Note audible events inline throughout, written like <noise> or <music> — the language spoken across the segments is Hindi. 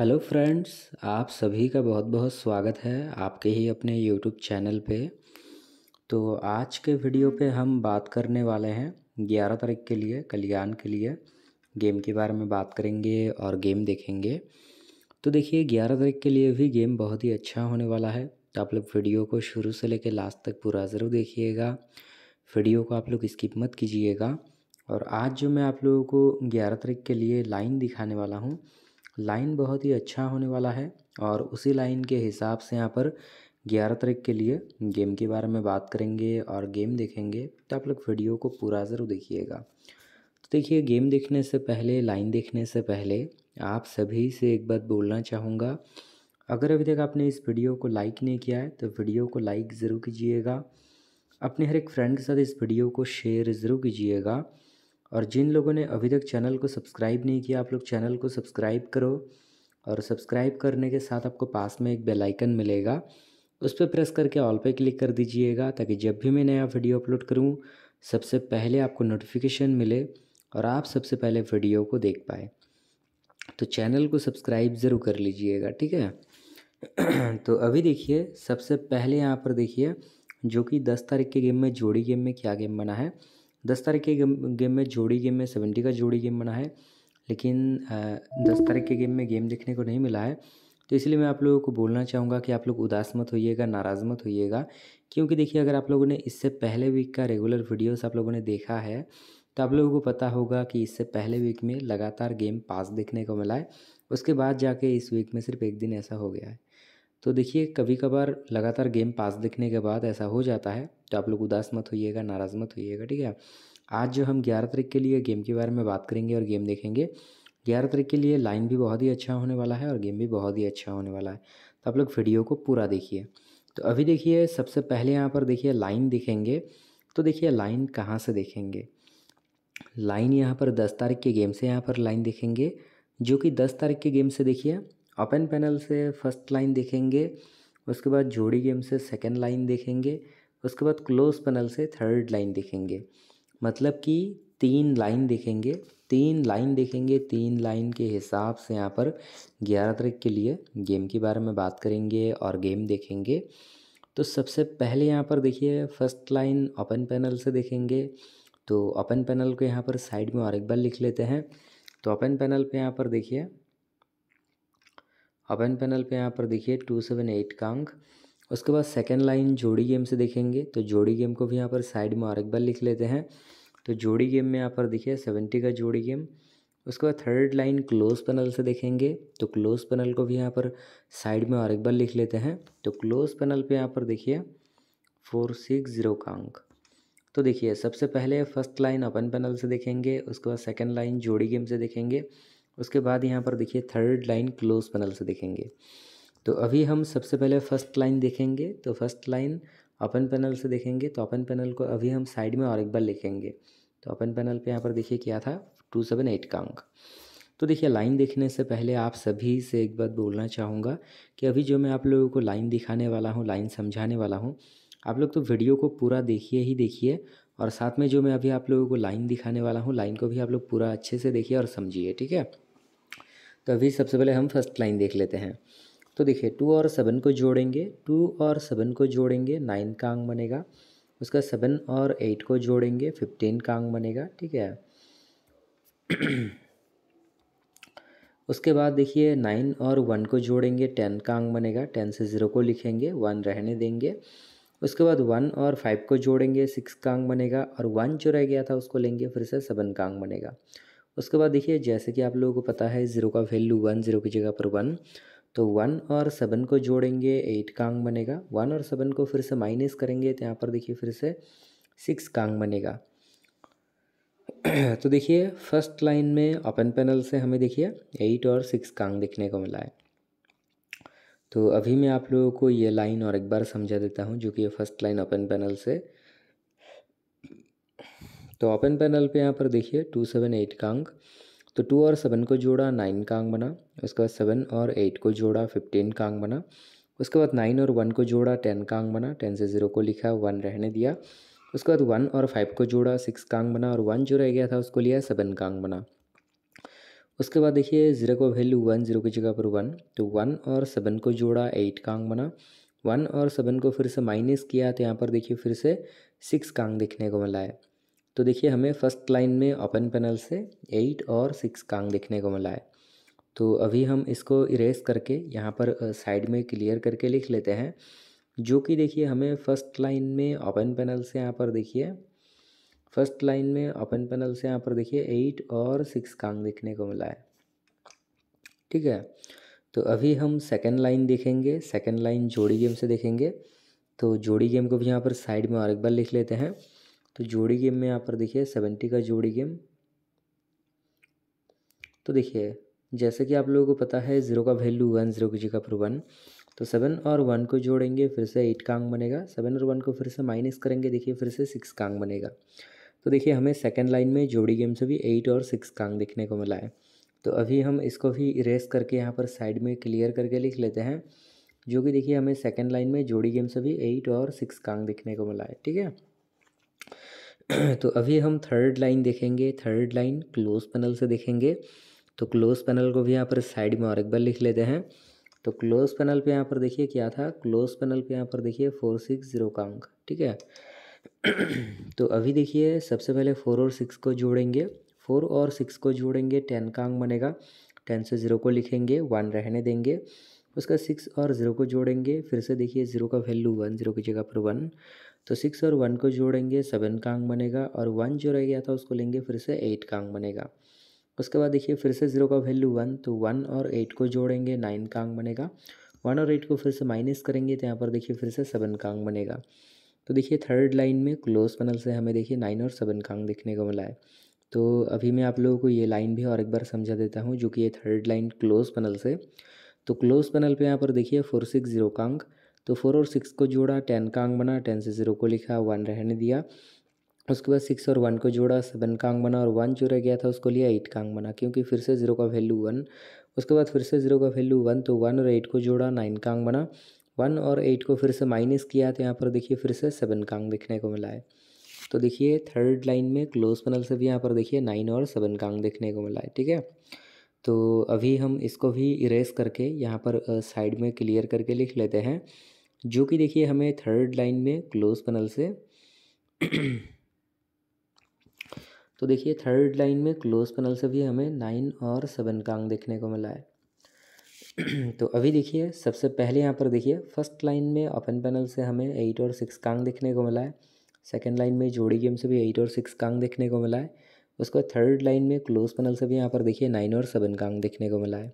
हेलो फ्रेंड्स आप सभी का बहुत बहुत स्वागत है आपके ही अपने यूट्यूब चैनल पे तो आज के वीडियो पे हम बात करने वाले हैं ग्यारह तारीख के लिए कल्याण के लिए गेम के बारे में बात करेंगे और गेम देखेंगे तो देखिए ग्यारह तारीख के लिए भी गेम बहुत ही अच्छा होने वाला है तो आप लोग वीडियो को शुरू से लेकर लास्ट तक पूरा ज़रूर देखिएगा वीडियो को आप लोग स्किप मत कीजिएगा और आज जो मैं आप लोगों को ग्यारह तारीख के लिए लाइन दिखाने वाला हूँ लाइन बहुत ही अच्छा होने वाला है और उसी लाइन के हिसाब से यहाँ पर ग्यारह तारीख के लिए गेम के बारे में बात करेंगे और गेम देखेंगे तो आप लोग वीडियो को पूरा ज़रूर देखिएगा तो देखिए गेम देखने से पहले लाइन देखने से पहले आप सभी से एक बात बोलना चाहूँगा अगर अभी तक आपने इस वीडियो को लाइक नहीं किया है तो वीडियो को लाइक ज़रूर कीजिएगा अपने हर एक फ्रेंड के साथ इस वीडियो को शेयर ज़रूर कीजिएगा और जिन लोगों ने अभी तक चैनल को सब्सक्राइब नहीं किया आप लोग चैनल को सब्सक्राइब करो और सब्सक्राइब करने के साथ आपको पास में एक बेल आइकन मिलेगा उस पर प्रेस करके ऑल पे क्लिक कर दीजिएगा ताकि जब भी मैं नया वीडियो अपलोड करूँ सबसे पहले आपको नोटिफिकेशन मिले और आप सबसे पहले वीडियो को देख पाए तो चैनल को सब्सक्राइब ज़रूर कर लीजिएगा ठीक है <clears throat> तो अभी देखिए सबसे पहले यहाँ पर देखिए जो कि दस तारीख के गेम में जोड़ी गेम में क्या गेम बना है दस तारीख के गेम गेम में जोड़ी गेम में सेवेंटी का जोड़ी गेम बना है लेकिन दस तारीख के गेम में गेम देखने को नहीं मिला है तो इसलिए मैं आप लोगों को बोलना चाहूँगा कि आप लोग उदास मत होइएगा नाराज़ मत होइएगा क्योंकि देखिए अगर आप लोगों ने इससे पहले वीक का रेगुलर वीडियोस आप लोगों ने देखा है तो आप लोगों को पता होगा कि इससे पहले वीक में लगातार गेम पास देखने को मिला है उसके बाद जाके इस वीक में सिर्फ एक दिन ऐसा हो गया है तो देखिए कभी कभार लगातार गेम पास दिखने के बाद ऐसा हो जाता है तो आप लोग उदास मत होइएगा नाराज़ मत होइएगा ठीक है आज जो हम ग्यारह तारीख के लिए गेम के बारे में बात करेंगे और गेम देखेंगे ग्यारह तारीख के लिए लाइन भी बहुत ही अच्छा होने वाला है और गेम भी बहुत ही अच्छा होने वाला है तो आप लोग वीडियो को पूरा देखिए तो अभी देखिए सबसे पहले यहाँ पर देखिए लाइन दिखेंगे तो देखिए लाइन कहाँ से देखेंगे लाइन यहाँ पर दस तारीख के गेम से यहाँ पर लाइन देखेंगे जो कि दस तारीख के गेम से देखिए ओपन पैनल से फर्स्ट लाइन देखेंगे उसके बाद जोड़ी गेम से सेकेंड लाइन देखेंगे उसके बाद क्लोज पैनल से थर्ड लाइन देखेंगे मतलब कि तीन लाइन देखेंगे तीन लाइन देखेंगे तीन लाइन के हिसाब से यहाँ पर ग्यारह तारीख के लिए गेम के बारे में बात करेंगे और गेम देखेंगे तो सबसे पहले यहाँ पर देखिए फर्स्ट लाइन ओपन पैनल से देखेंगे तो ओपन पैनल को यहाँ पर साइड में और एक बार लिख लेते हैं तो ओपन पैनल पे यहाँ पर देखिए अपन पैनल पे यहाँ पर देखिए टू सेवन एट का अंक उसके बाद सेकेंड लाइन जोड़ी गेम से देखेंगे तो जोड़ी गेम को भी यहाँ पर साइड में और एक बार लिख लेते हैं तो जोड़ी गेम में यहाँ पर देखिए सेवेंटी का जोड़ी गेम उसके बाद थर्ड लाइन क्लोज पैनल से देखेंगे तो क्लोज पैनल को भी यहाँ पर साइड में और एक बार लिख लेते हैं तो क्लोज पैनल पर यहाँ पर देखिए फोर सिक्स ज़ीरो का अंक तो देखिए सबसे पहले फर्स्ट लाइन अपन पैनल से देखेंगे उसके बाद सेकेंड लाइन जोड़ी गेम से देखेंगे उसके बाद यहाँ पर देखिए थर्ड लाइन क्लोज पैनल से देखेंगे तो अभी हम सबसे पहले फर्स्ट लाइन देखेंगे तो फर्स्ट लाइन ओपन पैनल से देखेंगे तो ओपन पैनल को अभी हम साइड में और एक बार लिखेंगे तो ओपन पैनल पे यहाँ पर देखिए क्या था टू सेवन एट का अंक तो देखिए लाइन देखने से पहले आप सभी से एक बात बोलना चाहूँगा कि अभी जो मैं आप लोगों को लाइन दिखाने वाला हूँ लाइन समझाने वाला हूँ आप लोग तो वीडियो को पूरा देखिए ही देखिए और साथ में जो मैं अभी आप लोगों को लाइन दिखाने वाला हूँ लाइन को भी आप लोग पूरा अच्छे से देखिए और समझिए ठीक है तो अभी सबसे पहले हम फर्स्ट लाइन देख लेते हैं तो देखिए टू और सेवन को जोड़ेंगे टू और सेवन को जोड़ेंगे नाइन का अंग बनेगा उसका सेवन और एट को जोड़ेंगे फिफ्टीन का अंग बनेगा ठीक है <clears throat> उसके बाद देखिए नाइन और वन को जोड़ेंगे टेन का अंग बनेगा टेन से ज़ीरो को लिखेंगे वन रहने देंगे उसके बाद वन और फाइव को जोड़ेंगे सिक्स का अंग बनेगा और वन जो रह गया था उसको लेंगे फिर से सेवन का अंग बनेगा उसके बाद देखिए जैसे कि आप लोगों को पता है ज़ीरो का वैल्यू वन ज़ीरो की जगह पर वन तो वन और सेवन को जोड़ेंगे एट कांग बनेगा वन और सेवन को फिर से माइनस करेंगे तो यहाँ पर देखिए फिर से सिक्स कांग बनेगा तो देखिए फर्स्ट लाइन में ओपन पैनल से हमें देखिए एट और सिक्स कांग देखने को मिला है तो अभी मैं आप लोगों को ये लाइन और एक बार समझा देता हूँ जो कि ये फर्स्ट लाइन ओपन पैनल से तो ओपन पैनल पे यहाँ पर देखिए टू सेवन एट का अंक तो टू और सेवन को जोड़ा नाइन का अंक बना उसके बाद सेवन और एट को जोड़ा फिफ्टीन का अंक बना उसके बाद नाइन और वन को जोड़ा टेन का अंक बना टेन से ज़ीरो को लिखा वन रहने दिया उसके बाद वन और फाइव को जोड़ा सिक्स का अंक बना और वन जो रह गया था उसको लिया सेवन का अंक बना उसके बाद देखिए ज़ीरो को वैल्यू वन ज़ीरो की जगह पर वन तो वन और सेवन को जोड़ा एट का अंक बना वन और सेवन को फिर से माइनस किया तो यहाँ पर देखिए फिर से सिक्स का अंक देखने को मिला है तो देखिए हमें फर्स्ट लाइन में ओपन पैनल से एट और सिक्स कांग देखने को मिला है तो अभी हम इसको इरेज करके यहाँ पर साइड में क्लियर करके लिख लेते हैं जो कि देखिए हमें फर्स्ट लाइन में ओपन पैनल से यहाँ पर देखिए फर्स्ट लाइन में ओपन पैनल से यहाँ पर देखिए एट और सिक्स कांग देखने को मिला है ठीक है तो अभी हम सेकेंड लाइन देखेंगे सेकेंड लाइन जोड़ी गेम से देखेंगे तो जोड़ी गेम को भी यहाँ पर साइड में और एक बार लिख लेते हैं तो जोड़ी गेम में यहाँ पर देखिए सेवेंटी का जोड़ी गेम तो देखिए जैसे कि आप लोगों को पता है ज़ीरो का वैल्यू वन ज़ीरो की जगह पर वन तो सेवन और वन को जोड़ेंगे फिर से एट का अंक बनेगा सेवन और वन को फिर से माइनस करेंगे देखिए फिर से सिक्स का अंक बनेगा तो देखिए हमें सेकेंड लाइन में जोड़ी गेम से भी एट और सिक्स का अंक देखने को मिला है तो अभी हम इसको भी इरेज करके यहाँ पर साइड में क्लियर करके लिख लेते हैं जो कि देखिए हमें सेकेंड लाइन में जोड़ी गेम से भी एट और सिक्स का अंक देखने को मिला है ठीक है <clears throat> तो अभी हम थर्ड लाइन देखेंगे थर्ड लाइन क्लोज पैनल से देखेंगे तो क्लोज पैनल को भी यहाँ पर साइड में और एक बार लिख लेते हैं तो क्लोज पैनल पे यहाँ पर देखिए क्या था क्लोज पैनल पे यहाँ पर देखिए फोर सिक्स जीरो का अंक ठीक है <clears throat> तो अभी देखिए सबसे पहले फोर और सिक्स को जोड़ेंगे फोर और सिक्स को जोड़ेंगे टेन का अंक बनेगा टेन से ज़ीरो को लिखेंगे वन रहने देंगे उसका सिक्स और ज़ीरो को जोड़ेंगे फिर से देखिए ज़ीरो का वैल्यू वन ज़ीरो की जगह पर वन तो सिक्स और वन को जोड़ेंगे सेवन का अंक बनेगा और वन जो रह गया था उसको लेंगे फिर से एट का अंक बनेगा उसके बाद देखिए फिर से ज़ीरो का वैल्यू वन तो वन और एट को जोड़ेंगे नाइन का अंक बनेगा वन और एट को फिर से माइनस करेंगे तो यहाँ पर देखिए फिर से सेवन का अंक बनेगा तो देखिए थर्ड लाइन में क्लोज पैनल से हमें देखिए नाइन और सेवन का अंक देखने को मिला है तो अभी मैं आप लोगों को ये लाइन भी और एक बार समझा देता हूँ जो कि ये थर्ड लाइन क्लोज पैनल से तो क्लोज पैनल पे यहाँ पर देखिए फोर सिक्स जीरो का अंक तो फोर और सिक्स को जोड़ा टेन का अंक बना टेन से ज़ीरो को लिखा वन रहने दिया उसके बाद सिक्स और वन को जोड़ा सेवन का अंक बना और वन जो रह गया था उसको लिया एट का अंक बना क्योंकि फिर से ज़ीरो का वैल्यू वन उसके बाद फिर से ज़ीरो का वैल्यू वन तो वन और एट को जोड़ा नाइन का अंक बना वन और एट को फिर से माइनस किया तो यहाँ पर देखिए फिर से सेवन का अंक देखने को मिला है तो देखिए थर्ड लाइन में क्लोज पैनल से भी यहाँ पर देखिए नाइन और सेवन का अंक देखने को मिला है ठीक है तो अभी हम इसको भी इरेज करके यहाँ पर साइड में क्लियर करके लिख लेते हैं जो कि देखिए हमें थर्ड लाइन में क्लोज पैनल से <clears throat> तो देखिए थर्ड लाइन में क्लोज पैनल से भी हमें नाइन और सेवन का अंग देखने को मिला है <clears throat> तो अभी देखिए सबसे पहले यहाँ पर देखिए फर्स्ट लाइन में ओपन पैनल से हमें एट और सिक्स कांग देखने को मिला है सेकेंड लाइन में जोड़ी गेम से भी एट और सिक्स कांग देखने को मिला है उसके बाद थर्ड लाइन में क्लोज पैनल से भी यहाँ पर देखिए नाइन और सेवन का अंक देखने को मिला है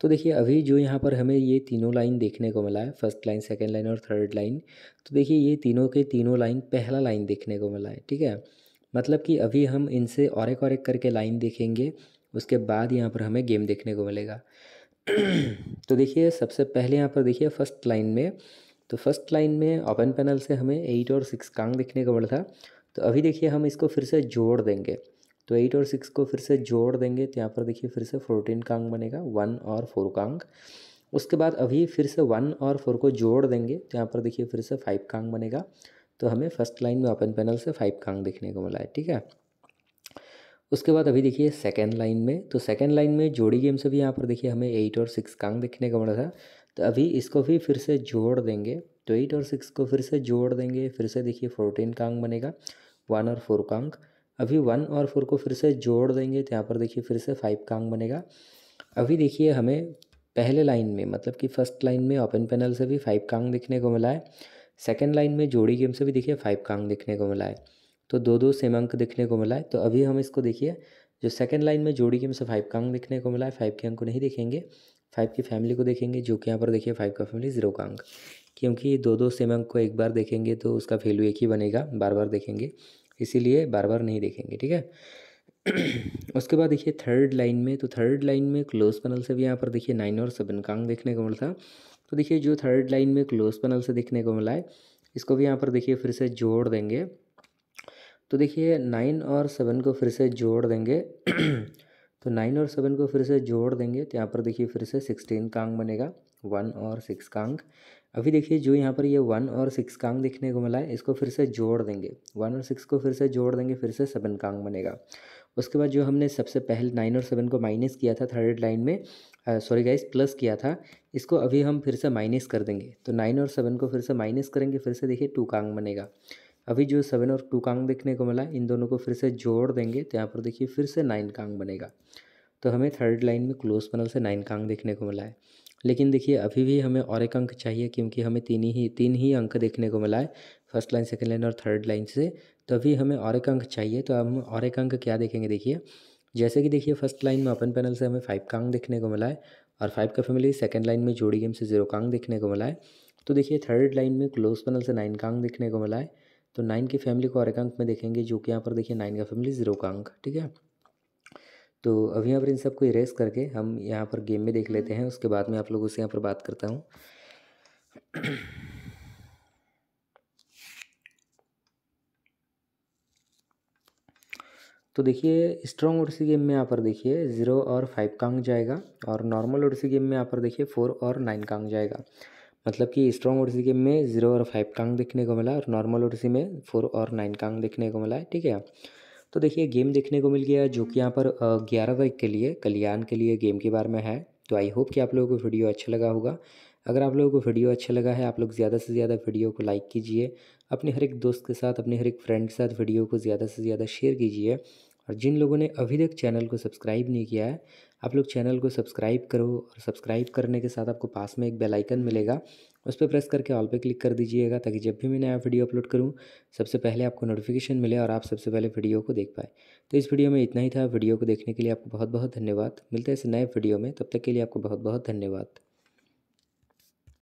तो देखिए अभी जो यहाँ पर हमें ये तीनों लाइन देखने को मिला है फर्स्ट लाइन सेकेंड लाइन और थर्ड लाइन तो देखिए ये तीनों के तीनों लाइन पहला लाइन देखने को मिला है ठीक है मतलब कि अभी हम इनसे और एक और एक करके लाइन देखेंगे उसके बाद यहाँ पर हमें गेम देखने को मिलेगा <clears throat> तो देखिए सबसे पहले यहाँ पर देखिए फर्स्ट लाइन में तो फर्स्ट लाइन में ओपन पैनल से हमें एट और सिक्स कांग देखने को मिला था तो अभी देखिए हम इसको फिर से जोड़ देंगे तो एट और सिक्स को फिर से जोड़ देंगे तो यहाँ पर देखिए फिर से फोर्टीन का अंक बनेगा वन और फोर का अंक उसके बाद अभी फिर से वन और फोर को जोड़ देंगे तो यहाँ पर देखिए फिर से फाइव का अंक बनेगा तो हमें फर्स्ट लाइन में ओपन पैनल से फाइव का अंक देखने को मिला है ठीक है उसके बाद अभी देखिए सेकेंड लाइन में तो सेकेंड लाइन में जोड़ी गेम से भी यहाँ पर देखिए हमें एट और सिक्स कांग देखने को मिला था तो अभी इसको भी फिर से जोड़ देंगे तो एट और सिक्स को फिर से जोड़ देंगे फिर से देखिए फोर्टीन कांग बनेगा वन और फोर कांग अभी वन और फोर को फिर से जोड़ देंगे तो यहाँ पर देखिए फिर से फाइव का अंक बनेगा अभी देखिए हमें पहले लाइन में मतलब कि फर्स्ट लाइन में ओपन पैनल से भी फाइव का अंक देखने को मिला है सेकेंड लाइन में जोड़ी गेम से भी देखिए फाइव का अंक देखने को मिला है तो दो दो सेम अंक देखने को मिला है तो अभी हम इसको देखिए जो सेकेंड लाइन में जोड़ी गेम से फाइव का अंक देखने को मिला है फाइव के अंक को नहीं देखेंगे फाइव की फैमिली को देखेंगे जो कि यहाँ पर देखिए फाइव का फैमिली ज़ीरो का अंक क्योंकि दो दो सेम अंक को एक बार देखेंगे तो उसका वैल्यू एक ही बनेगा बार बार देखेंगे इसीलिए बार बार नहीं देखेंगे ठीक है उसके बाद देखिए थर्ड लाइन में तो थर्ड लाइन में क्लोज पैनल से भी यहाँ पर देखिए नाइन और सेवन कांग देखने को मिला था तो देखिए जो थर्ड लाइन में क्लोज पैनल से देखने को मिला है इसको भी यहाँ पर देखिए फिर से जोड़ देंगे तो देखिए नाइन और सेवन को फिर से जोड़ देंगे तो नाइन और सेवन को फिर से जोड़ देंगे तो यहाँ पर देखिए फिर से सिक्सटीन कांग बनेगा वन और सिक्स कांग अभी देखिए जो यहाँ पर ये वन और सिक्स कांग देखने को मिला है इसको फिर से जोड़ देंगे वन और सिक्स को फिर से जोड़ देंगे फिर से सेवन कांग बनेगा उसके बाद जो हमने सबसे पहले नाइन और सेवन को माइनस किया था थर्ड लाइन में सॉरी गाइस प्लस किया था इसको अभी हम फिर से माइनस कर देंगे तो नाइन और सेवन को फिर से माइनस करेंगे फिर से देखिए टू कांग बनेगा अभी जो सेवन और टू कांग देखने को मिला इन दोनों को फिर से जोड़ देंगे तो यहाँ पर देखिए फिर से नाइन कांग बनेगा तो हमें थर्ड लाइन में क्लोज पनल से नाइन कांग देखने को मिला है लेकिन देखिए अभी भी हमें और एक अंक चाहिए क्योंकि हमें तीन ही तीन ही अंक देखने को मिला है फर्स्ट लाइन सेकेंड लाइन और थर्ड लाइन से तो अभी हमें और एक अंक चाहिए तो हम और एक अंक क्या देखेंगे देखिए जैसे कि देखिए फर्स्ट लाइन में अपन पैनल से हमें फाइव का अंक देखने को मिला है और फाइव का फैमिली सेकेंड लाइन में जोड़ी गेम से जीरो का अंक देखने को मिला है तो देखिए थर्ड लाइन में क्लोज पैनल से नाइन का अंक देखने को मिला है तो नाइन की फैमिली को और एक अंक में देखेंगे जो कि यहाँ पर देखिए नाइन का फैमिली जीरो का अंक ठीक है तो अभी यहाँ पर इन सबको इरेज करके हम यहाँ पर गेम में देख लेते हम्म। हैं उसके बाद में आप लोगों से यहाँ पर बात करता हूँ तो देखिए स्ट्रॉन्ग ओडिसी गेम में यहाँ पर देखिए ज़ीरो और फाइव का अंक जाएगा और नॉर्मल ओडिसी गेम में यहाँ पर देखिए फोर और नाइन का अंक जाएगा मतलब कि स्ट्रॉन्ग ओडिसी गेम में ज़ीरो और फाइव का अंक देखने को मिला और नॉर्मल ओडिसी में फोर और नाइन का अंक देखने को मिला है ठीक है तो देखिए गेम देखने को मिल गया जो कि यहाँ पर ग्यारह वर्ग के लिए कल्याण के लिए गेम के बारे में है तो आई होप कि आप लोगों को वीडियो अच्छा लगा होगा अगर आप लोगों को वीडियो अच्छा लगा है आप लोग ज़्यादा से ज़्यादा वीडियो को लाइक कीजिए अपने हर एक दोस्त के साथ अपने हर एक फ्रेंड के साथ वीडियो को ज़्यादा से ज़्यादा शेयर कीजिए और जिन लोगों ने अभी तक चैनल को सब्सक्राइब नहीं किया है आप लोग चैनल को सब्सक्राइब करो और सब्सक्राइब करने के साथ आपको पास में एक बेल आइकन मिलेगा उस पर प्रेस करके ऑल पे क्लिक कर दीजिएगा ताकि जब भी मैं नया वीडियो अपलोड करूँ सबसे पहले आपको नोटिफिकेशन मिले और आप सबसे पहले वीडियो को देख पाए तो इस वीडियो में इतना ही था वीडियो को देखने के लिए आपको बहुत बहुत धन्यवाद मिलते हैं इस नए वीडियो में तब तक के लिए आपको बहुत बहुत धन्यवाद